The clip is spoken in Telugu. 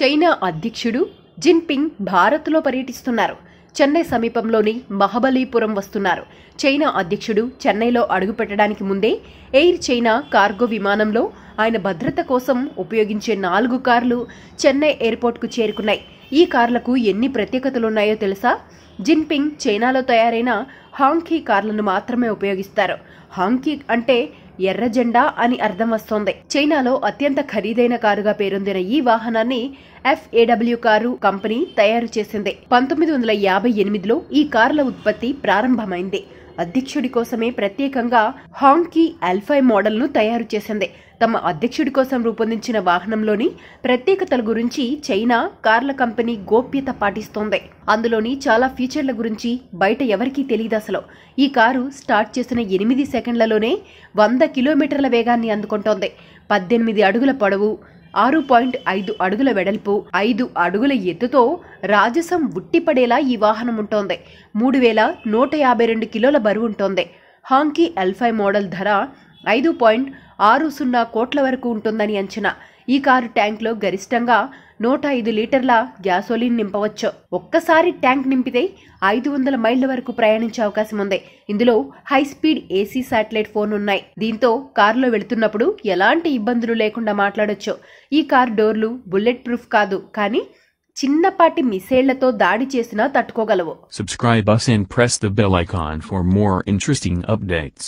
చైనా అధ్యక్షుడు జిన్పింగ్ భారత్లో పర్యటిస్తున్నారు చెన్నై సమీపంలోని మహబలీపురం వస్తున్నారు చైనా అధ్యక్షుడు చెన్నైలో అడుగుపెట్టడానికి ముందే ఎయిర్ చైనా కార్గో విమానంలో ఆయన భద్రత కోసం ఉపయోగించే నాలుగు కార్లు చెన్నై ఎయిర్పోర్ట్కు చేరుకున్నాయి ఈ కార్లకు ఎన్ని ప్రత్యేకతలున్నాయో తెలుసా జిన్పింగ్ చైనాలో తయారైన హాంకీ కార్లను మాత్రమే ఉపయోగిస్తారు హాంకీ అంటే ఎర్ర జెండా అని అర్థం వస్తోంది చైనాలో అత్యంత ఖరీదైన కారుగా పేరొందిన ఈ వాహనాన్ని ఎఫ్ఏడబ్ల్యూ కారు కంపెనీ తయారు చేసింది పంతొమ్మిది వందల యాభై ఎనిమిదిలో ఈ కార్ల ఉత్పత్తి ప్రారంభమైంది అధ్యక్షుడి కోసమే ప్రత్యేకంగా హాంకీ ఆల్ఫై మోడల్ను తయారు చేసింది తమ అధ్యక్షుడి కోసం రూపొందించిన వాహనంలోని ప్రత్యేకతల గురించి చైనా కార్ల కంపెనీ గోప్యత పాటిస్తోంది అందులోని చాలా ఫీచర్ల గురించి బయట ఎవరికీ తెలియదు అసలు ఈ కారు స్టార్ట్ చేసిన ఎనిమిది సెకండ్లలోనే వంద కిలోమీటర్ల వేగాన్ని అందుకుంటోంది పద్దెనిమిది అడుగుల పొడవు ఆరు పాయింట్ ఐదు అడుగుల వెడల్పు ఐదు అడుగుల ఎత్తుతో రాజసం ఉట్టిపడేలా ఈ వాహనం ఉంటోంది మూడు వేల నూట యాభై రెండు కిలోల బరువు ఉంటుంది హాంకీ ఎల్ఫై మోడల్ ధర ఐదు పాయింట్ ఆరు సున్నా కోట్ల వరకు ఉంటుందని అంచనా ఈ కారు ట్యాంక్లో గరిష్టంగా నూట ఐదు లీటర్ల గ్యాసోలిన్ నింపవచ్చు ఒక్కసారి ట్యాంక్ నింపితే ఐదు వందల మైళ్ళ వరకు ప్రయాణించే అవకాశం ఉంది ఇందులో high speed AC satellite phone ఉన్నాయి దీంతో కారులో వెళుతున్నప్పుడు ఎలాంటి ఇబ్బందులు లేకుండా మాట్లాడొచ్చు ఈ కార్ డోర్లు బుల్లెట్ ప్రూఫ్ కాదు కానీ చిన్నపాటి మిసైళ్లతో దాడి చేసినా తట్టుకోగలవు సబ్స్క్రైబ్ us and press